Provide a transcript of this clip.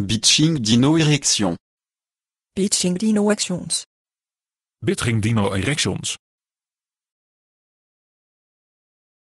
Bitching Dino Erections. Bitching Dino Actions. Bitching Dino Erections.